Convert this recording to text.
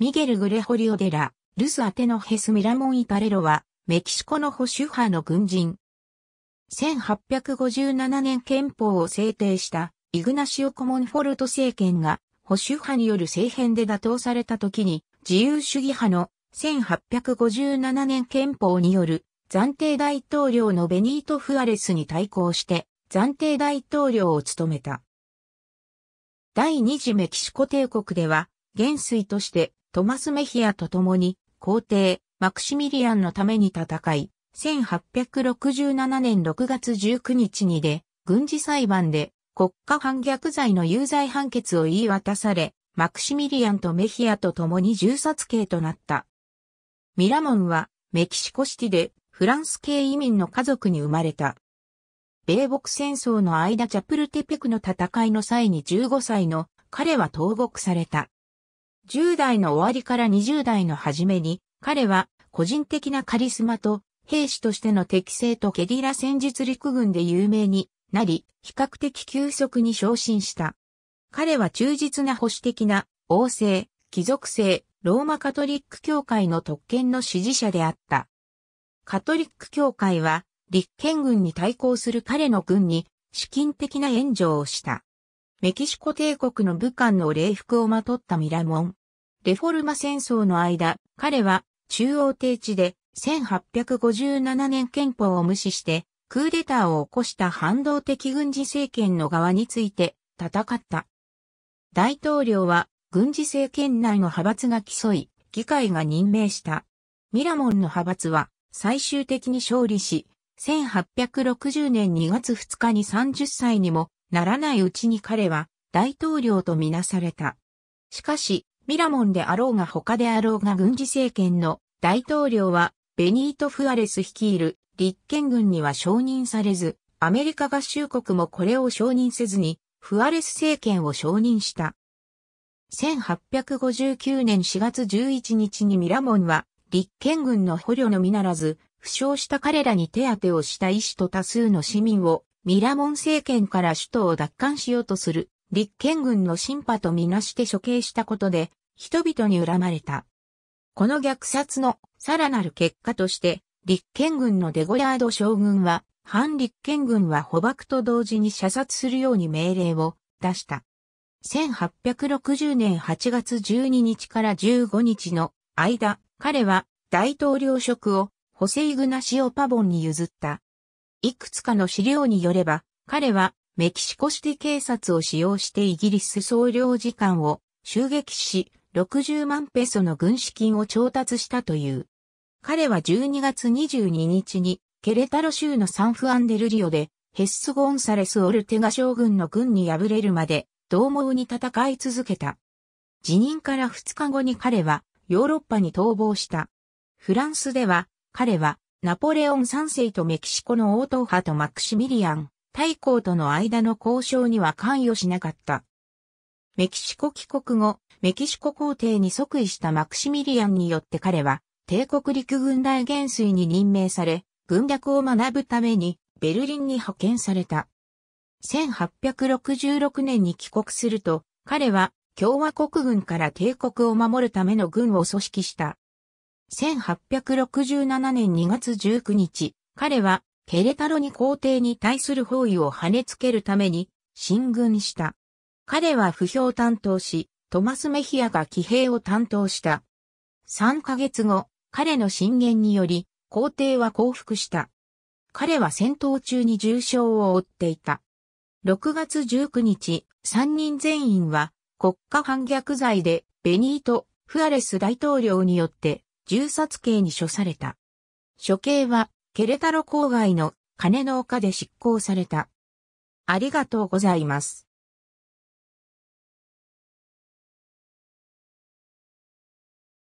ミゲル・グレホリオ・デラ、ルス・アテノヘス・ミラモン・イパレロは、メキシコの保守派の軍人。1857年憲法を制定したイグナシオ・コモンフォルト政権が保守派による政変で打倒された時に自由主義派の1857年憲法による暫定大統領のベニート・フアレスに対抗して暫定大統領を務めた。第二次メキシコ帝国では元帥としてトマス・メヒアと共に、皇帝、マクシミリアンのために戦い、1867年6月19日にで、軍事裁判で国家反逆罪の有罪判決を言い渡され、マクシミリアンとメヒアと共に銃殺刑となった。ミラモンはメキシコシティでフランス系移民の家族に生まれた。米北戦争の間チャプルテペクの戦いの際に15歳の彼は投獄された。10代の終わりから20代の初めに、彼は個人的なカリスマと兵士としての適性とゲリラ戦術陸軍で有名になり、比較的急速に昇進した。彼は忠実な保守的な王政、貴族性、ローマカトリック教会の特権の支持者であった。カトリック教会は立憲軍に対抗する彼の軍に資金的な援助をした。メキシコ帝国の武漢の礼服をまとったミラモン、レフォルマ戦争の間、彼は中央低地で1857年憲法を無視してクーデターを起こした反動的軍事政権の側について戦った。大統領は軍事政権内の派閥が競い、議会が任命した。ミラモンの派閥は最終的に勝利し、1860年2月2日に30歳にもならないうちに彼は大統領とみなされた。しかし、ミラモンであろうが他であろうが軍事政権の大統領はベニート・フアレス率いる立憲軍には承認されず、アメリカ合衆国もこれを承認せずに、フアレス政権を承認した。1859年4月11日にミラモンは、立憲軍の捕虜のみならず、負傷した彼らに手当てをした医師と多数の市民を、ミラモン政権から首都を奪還しようとする、立憲軍の審判とみなして処刑したことで、人々に恨まれた。この虐殺のさらなる結果として、立憲軍のデゴヤード将軍は、反立憲軍は捕獲と同時に射殺するように命令を出した。1860年8月12日から15日の間、彼は大統領職をホセイグナシオ・パボンに譲った。いくつかの資料によれば、彼はメキシコシティ警察を使用してイギリス総領事館を襲撃し、60万ペソの軍資金を調達したという。彼は12月22日にケレタロ州のサンフアンデルリオでヘッス・ゴンサレス・オルテガ将軍の軍に敗れるまで同盟に戦い続けた。辞任から2日後に彼はヨーロッパに逃亡した。フランスでは彼はナポレオン3世とメキシコの王党派とマクシミリアン、大公との間の交渉には関与しなかった。メキシコ帰国後、メキシコ皇帝に即位したマクシミリアンによって彼は、帝国陸軍大元帥に任命され、軍略を学ぶために、ベルリンに派遣された。1866年に帰国すると、彼は共和国軍から帝国を守るための軍を組織した。1867年2月19日、彼はケレタロに皇帝に対する包囲を跳ねつけるために進軍した。彼は不評担当し、トマス・メヒアが騎兵を担当した。3ヶ月後、彼の進言により、皇帝は降伏した。彼は戦闘中に重傷を負っていた。6月19日、3人全員は国家反逆罪でベニート・フアレス大統領によって銃殺刑に処された。処刑はケレタロ郊外の金の丘で執行された。ありがとうございます。